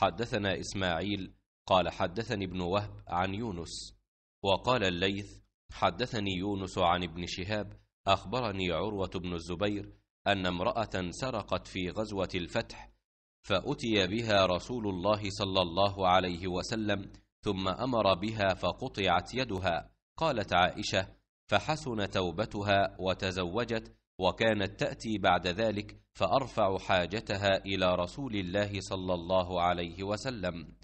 حدثنا إسماعيل قال حدثني ابن وهب عن يونس وقال الليث حدثني يونس عن ابن شهاب أخبرني عروة بن الزبير أن امرأة سرقت في غزوة الفتح فأتي بها رسول الله صلى الله عليه وسلم ثم أمر بها فقطعت يدها قالت عائشة فحسن توبتها وتزوجت وكانت تاتي بعد ذلك فارفع حاجتها الى رسول الله صلى الله عليه وسلم